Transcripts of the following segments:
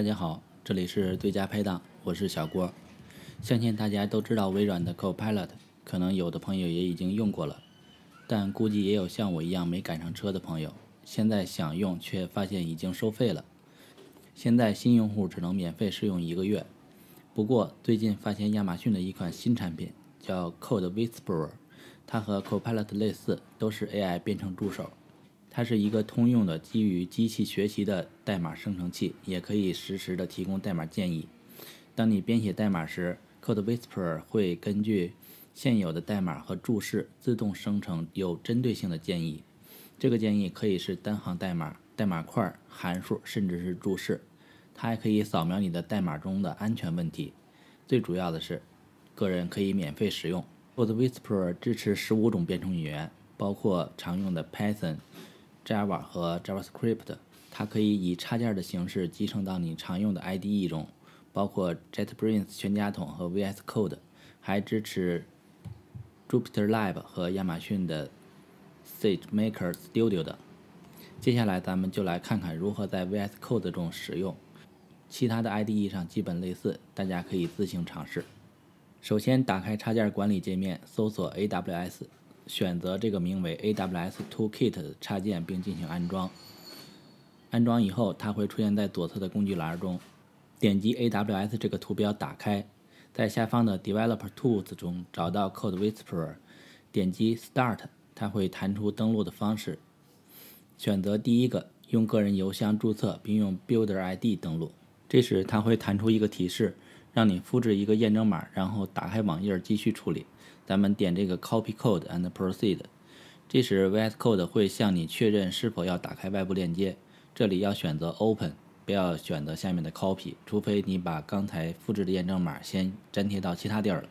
大家好，这里是最佳拍档，我是小郭。相信大家都知道微软的 Copilot，可能有的朋友也已经用过了，但估计也有像我一样没赶上车的朋友，现在想用却发现已经收费了。现在新用户只能免费试用一个月。不过最近发现亚马逊的一款新产品叫 Code Whisperer，它和 Copilot 类似，都是 AI 编程助手。它是一个通用的基于机器学习的代码生成器，也可以实时的提供代码建议。当你编写代码时，Code Whisperer 会根据现有的代码和注释自动生成有针对性的建议。这个建议可以是单行代码、代码块、函数，甚至是注释。它还可以扫描你的代码中的安全问题。最主要的是，个人可以免费使用。Code Whisperer 支持十五种编程语言，包括常用的 Python。Java 和 JavaScript，它可以以插件的形式集成到你常用的 IDE 中，包括 JetBrains 全家桶和 VS Code，还支持 Jupyter Lab 和亚马逊的 SageMaker Studio 的。接下来咱们就来看看如何在 VS Code 中使用，其他的 IDE 上基本类似，大家可以自行尝试。首先打开插件管理界面，搜索 AWS。选择这个名为 AWS Toolkit 的插件，并进行安装。安装以后，它会出现在左侧的工具栏中。点击 AWS 这个图标打开，在下方的 Developer Tools 中找到 Code Whisperer，点击 Start，它会弹出登录的方式。选择第一个，用个人邮箱注册，并用 Builder ID 登录。这时，它会弹出一个提示。让你复制一个验证码，然后打开网页继续处理。咱们点这个 Copy Code and Proceed。这时 VS Code 会向你确认是否要打开外部链接，这里要选择 Open，不要选择下面的 Copy，除非你把刚才复制的验证码先粘贴到其他地儿了，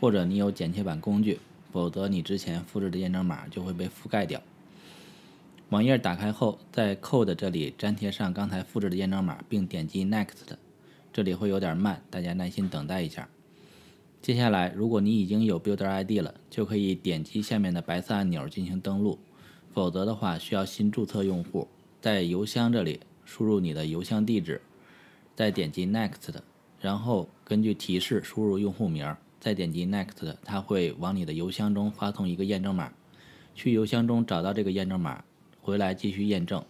或者你有剪切板工具，否则你之前复制的验证码就会被覆盖掉。网页打开后，在 Code 这里粘贴上刚才复制的验证码，并点击 Next。这里会有点慢，大家耐心等待一下。接下来，如果你已经有 Builder ID 了，就可以点击下面的白色按钮进行登录；否则的话，需要新注册用户，在邮箱这里输入你的邮箱地址，再点击 Next，然后根据提示输入用户名，再点击 Next，它会往你的邮箱中发送一个验证码，去邮箱中找到这个验证码，回来继续验证。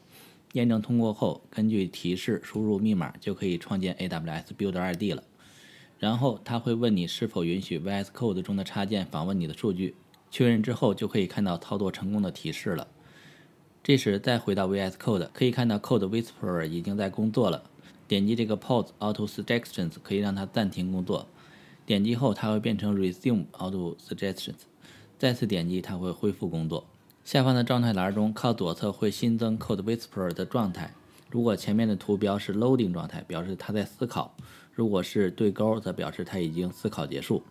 验证通过后，根据提示输入密码就可以创建 AWS Build e r ID 了。然后它会问你是否允许 VS Code 中的插件访问你的数据，确认之后就可以看到操作成功的提示了。这时再回到 VS Code，可以看到 Code Whisperer 已经在工作了。点击这个 Pause Auto Suggestions 可以让它暂停工作，点击后它会变成 Resume Auto Suggestions，再次点击它会恢复工作。下方的状态栏中，靠左侧会新增 Code Whisperer 的状态。如果前面的图标是 Loading 状态，表示它在思考；如果是对勾，则表示它已经思考结束。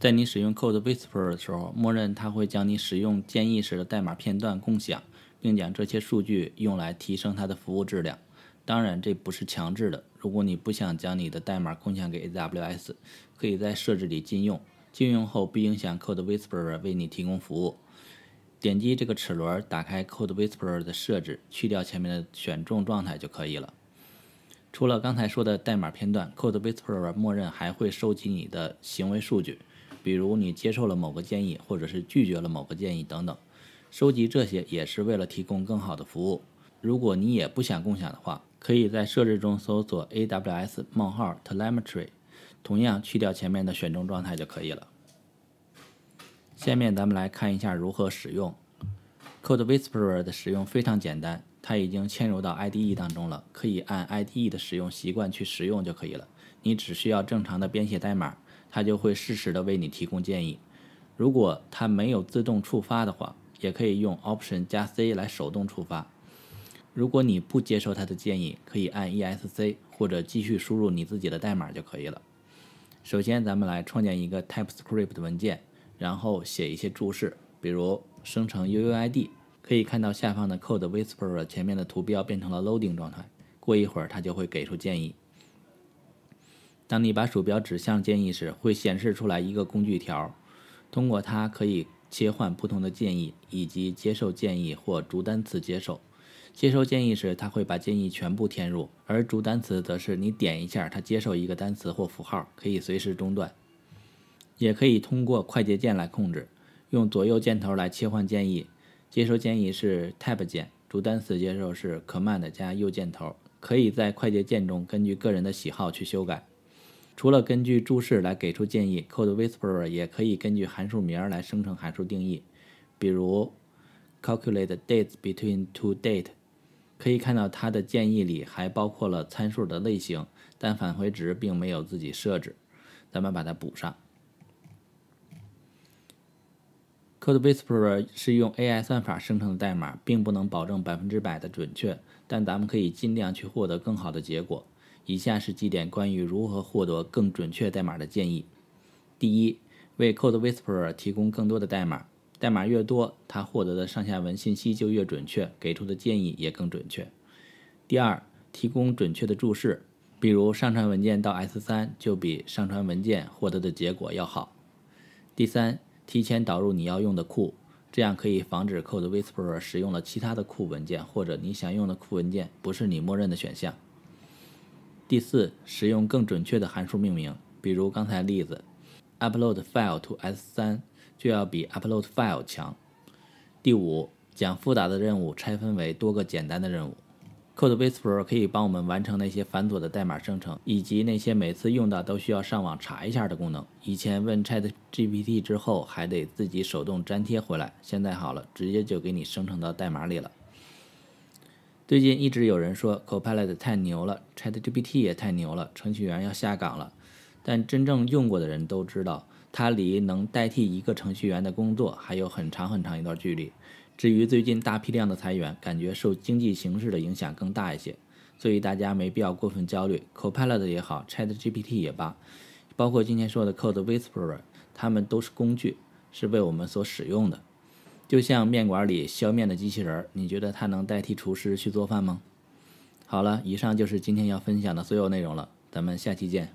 在你使用 Code Whisperer 的时候，默认它会将你使用建议时的代码片段共享，并将这些数据用来提升它的服务质量。当然，这不是强制的。如果你不想将你的代码共享给 AWS，可以在设置里禁用。禁用后不影响 Code Whisperer 为你提供服务。点击这个齿轮，打开 Code Whisperer 的设置，去掉前面的选中状态就可以了。除了刚才说的代码片段，Code Whisperer 默认还会收集你的行为数据，比如你接受了某个建议，或者是拒绝了某个建议等等。收集这些也是为了提供更好的服务。如果你也不想共享的话，可以在设置中搜索 AWS 冒号 Telemetry，同样去掉前面的选中状态就可以了。下面咱们来看一下如何使用 Code Whisperer 的使用非常简单，它已经嵌入到 IDE 当中了，可以按 IDE 的使用习惯去使用就可以了。你只需要正常的编写代码，它就会适时的为你提供建议。如果它没有自动触发的话，也可以用 Option 加 C 来手动触发。如果你不接受它的建议，可以按 ESC 或者继续输入你自己的代码就可以了。首先，咱们来创建一个 TypeScript 文件。然后写一些注释，比如生成 UUID，可以看到下方的 Code Whisperer 前面的图标变成了 loading 状态。过一会儿，它就会给出建议。当你把鼠标指向建议时，会显示出来一个工具条，通过它可以切换不同的建议，以及接受建议或逐单词接受。接受建议时，它会把建议全部填入；而逐单词则是你点一下，它接受一个单词或符号，可以随时中断。也可以通过快捷键来控制，用左右箭头来切换建议。接收建议是 Tab 键，主单词接受是 Command 加右箭头。可以在快捷键中根据个人的喜好去修改。除了根据注释来给出建议，Code Whisperer 也可以根据函数名来生成函数定义。比如 Calculate Dates Between Two Date，可以看到它的建议里还包括了参数的类型，但返回值并没有自己设置。咱们把它补上。Code Whisperer 是用 AI 算法生成的代码，并不能保证百分之百的准确，但咱们可以尽量去获得更好的结果。以下是几点关于如何获得更准确代码的建议：第一，为 Code Whisperer 提供更多的代码，代码越多，它获得的上下文信息就越准确，给出的建议也更准确。第二，提供准确的注释，比如上传文件到 S3 就比上传文件获得的结果要好。第三，提前导入你要用的库，这样可以防止 Code Whisperer 使用了其他的库文件，或者你想用的库文件不是你默认的选项。第四，使用更准确的函数命名，比如刚才例子，upload file to S3 就要比 upload file 强。第五，将复杂的任务拆分为多个简单的任务。Codebase Pro 可以帮我们完成那些繁琐的代码生成，以及那些每次用到都需要上网查一下的功能。以前问 Chat GPT 之后还得自己手动粘贴回来，现在好了，直接就给你生成到代码里了。最近一直有人说 Copilot 太牛了，Chat GPT 也太牛了，程序员要下岗了。但真正用过的人都知道，它离能代替一个程序员的工作还有很长很长一段距离。至于最近大批量的裁员，感觉受经济形势的影响更大一些，所以大家没必要过分焦虑。Copilot 也好，Chat GPT 也罢，包括今天说的 Code Whisperer，它们都是工具，是为我们所使用的。就像面馆里削面的机器人，你觉得它能代替厨师去做饭吗？好了，以上就是今天要分享的所有内容了，咱们下期见。